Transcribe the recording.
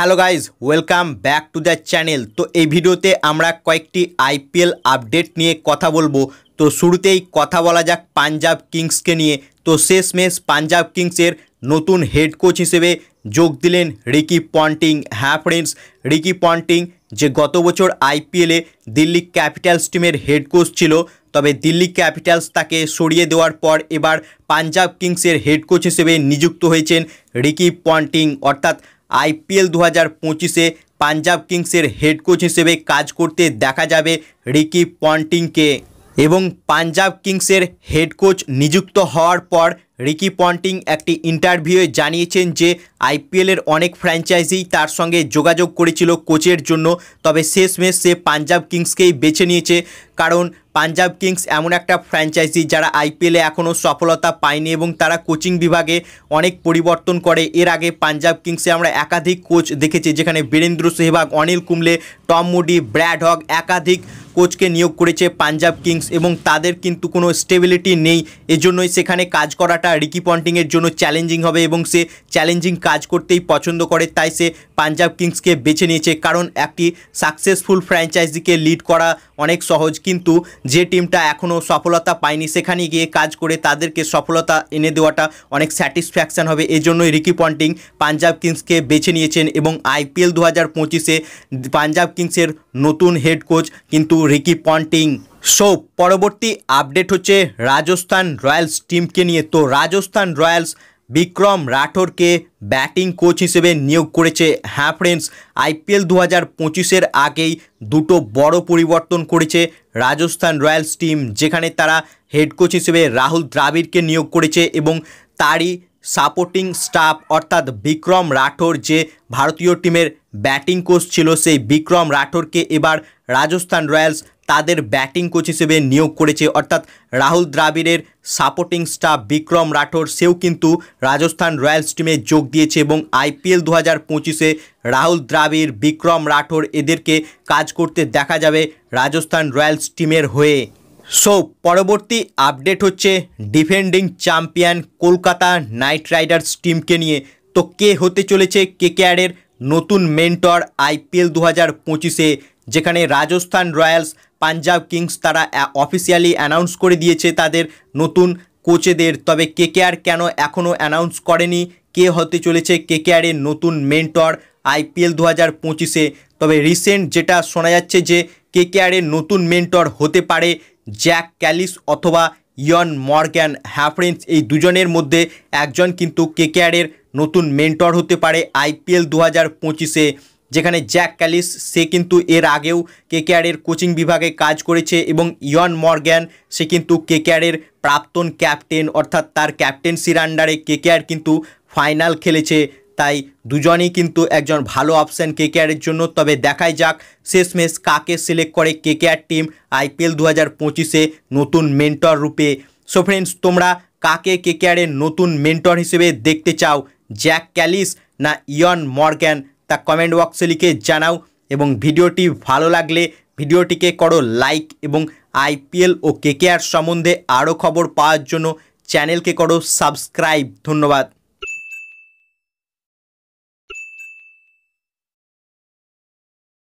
hello guys welcome back to the channel তো এই ভিডিওতে আমরা কয়েকটি আইপিএল আপডেট নিয়ে কথা বলবো তো শুরুতেই কথা বলা যাক পাঞ্জাব কিংসকে নিয়ে তো শেষ মেশ পাঞ্জাব কিংসের নতুন হেড কোচ হিসেবে যোগ দিলেন রিকি পন্টিং হ্যাঁ ফ্রেন্ডস রিকি পন্টিং যে গত বছর আইপিএলে দিল্লি ক্যাপিটালস টিমের হেড কোচ ছিল তবে দিল্লি ক্যাপিটালস তাকে সরিয়ে দেওয়ার পর এবার পাঞ্জাব কিংসের হেড কোচ হিসেবে নিযুক্ত হয়েছেন রিকি পন্টিং অর্থাৎ आईपीएल दो हज़ार पचिसे पाजा किंगसर हेड कोच हिसेबी क्या करते देखा जा रिकी पन्टिंग के এবং পাঞ্জাব কিংসের হেড কোচ নিযুক্ত হওয়ার পর রিকি পন্টিং একটি ইন্টারভিউয়ে জানিয়েছেন যে আইপিএলের অনেক ফ্র্যাঞ্চাইজি তার সঙ্গে যোগাযোগ করেছিল কোচের জন্য তবে শেষমেশ সে পাঞ্জাব কিংসকেই বেছে নিয়েছে কারণ পাঞ্জাব কিংস এমন একটা ফ্র্যাঞ্চাইজি যারা আইপিএলে এখনও সফলতা পায়নি এবং তারা কোচিং বিভাগে অনেক পরিবর্তন করে এর আগে পাঞ্জাব কিংসে আমরা একাধিক কোচ দেখেছি যেখানে Virender Sehwag Anil Kumble Tom Moody Brad Hogg একাধিক কোচকে নিয়োগ করেছে পাঞ্জাব কিংস এবং তাদের কিন্তু কোনো স্টেবিলিটি নেই এজন্যই সেখানে কাজ করাটা রিকি পন্টিংয়ের জন্য চ্যালেঞ্জিং হবে এবং সে চ্যালেঞ্জিং কাজ করতেই পছন্দ করে তাই সে পাঞ্জাব কিংসকে বেছে নিয়েছে কারণ একটি সাকসেসফুল ফ্র্যাঞ্চাইজিকে লিড করা অনেক সহজ কিন্তু যে টিমটা এখনও সফলতা পায়নি সেখানে গিয়ে কাজ করে তাদেরকে সফলতা এনে দেওয়াটা অনেক স্যাটিসফ্যাকশান হবে এজন্যই রিকি পন্টিং পাঞ্জাব কিংসকে বেছে নিয়েছেন এবং আইপিএল দু হাজার পঁচিশে পাঞ্জাব কিংসের নতুন হেড কোচ কিন্তু রিকি পন্টিং সো পরবর্তী আপডেট হচ্ছে রাজস্থান রয়্যালস টিমকে নিয়ে তো রাজস্থান রয়্যালস বিক্রম রাঠোরকে ব্যাটিং কোচ হিসেবে নিয়োগ করেছে হ্যাঁ ফ্রেন্ডস আইপিএল দু হাজার পঁচিশের আগেই দুটো বড় পরিবর্তন করেছে রাজস্থান রয়্যালস টিম যেখানে তারা হেড কোচ হিসেবে রাহুল দ্রাবিড়কে নিয়োগ করেছে এবং তারই সাপোর্টিং স্টাফ অর্থাৎ বিক্রম রাঠোর যে ভারতীয় টিমের ব্যাটিং কোচ ছিল সেই বিক্রম রাঠোরকে এবার রাজস্থান রয়্যালস তাদের ব্যাটিং কোচ হিসেবে নিয়োগ করেছে অর্থাৎ রাহুল দ্রাবিড়ের সাপোর্টিং স্টাফ বিক্রম রাঠোর সেও কিন্তু রাজস্থান রয়্যালস টিমে যোগ দিয়েছে এবং আইপিএল দু হাজার পঁচিশে রাহুল দ্রাবিড় বিক্রম রাঠোর এদেরকে কাজ করতে দেখা যাবে রাজস্থান রয়্যালস টিমের হয়ে সো পরবর্তী আপডেট হচ্ছে defending champion Kolkata Knight Riders টিমকে নিয়ে তো কে হতে চলেছে কেকেআরের নতুন মেন্টর আইপিএল দু হাজার পঁচিশে যেখানে রাজস্থান রয়্যালস পাঞ্জাব কিংস তারা অফিসিয়ালি অ্যানাউন্স করে দিয়েছে তাদের নতুন কোচেদের তবে কেকেআর কেন এখনও অ্যানাউন্স করেনি কে হতে চলেছে কেকেআরের নতুন মেন্টর আইপিএল দু হাজার পঁচিশে তবে রিসেন্ট যেটা শোনা যাচ্ছে যে কেকেআরের নতুন মেন্টর হতে পারে জ্যাক ক্যালিস অথবা ইয়ন মর্গ্যান হ্যাফ্রেন্স এই দুজনের মধ্যে একজন কিন্তু কেকেআরের নতুন মেন্টর হতে পারে আইপিএল দু হাজার পঁচিশে যেখানে জ্যাক ক্যালিস সে কিন্তু এর আগেও কেকেআরের কোচিং বিভাগে কাজ করেছে এবং ইয়ন মর্গ্যান সে কিন্তু কেকেআরের প্রাক্তন ক্যাপ্টেন অর্থাৎ তার ক্যাপ্টেন্সির আন্ডারে কেকেআর কিন্তু ফাইনাল খেলেছে তাই দুজনেই কিন্তু একজন ভালো অপশান কেকেআরের জন্য তবে দেখাই যাক শেষমেশ কাকে সিলেক্ট করে কেকেআর টিম আইপিএল দু হাজার পঁচিশে নতুন মেন্টর রূপে সো ফ্রেন্ডস তোমরা কাকে কেকেআরের নতুন মেন্টর হিসেবে দেখতে চাও জ্যাক ক্যালিস না ইয়ন মর্গ্যান তা কমেন্ট বক্সে লিখে জানাও এবং ভিডিওটি ভালো লাগলে ভিডিওটিকে করো লাইক এবং আইপিএল ও কেকেআর সম্বন্ধে আরও খবর পাওয়ার জন্য চ্যানেলকে করো সাবস্ক্রাইব ধন্যবাদ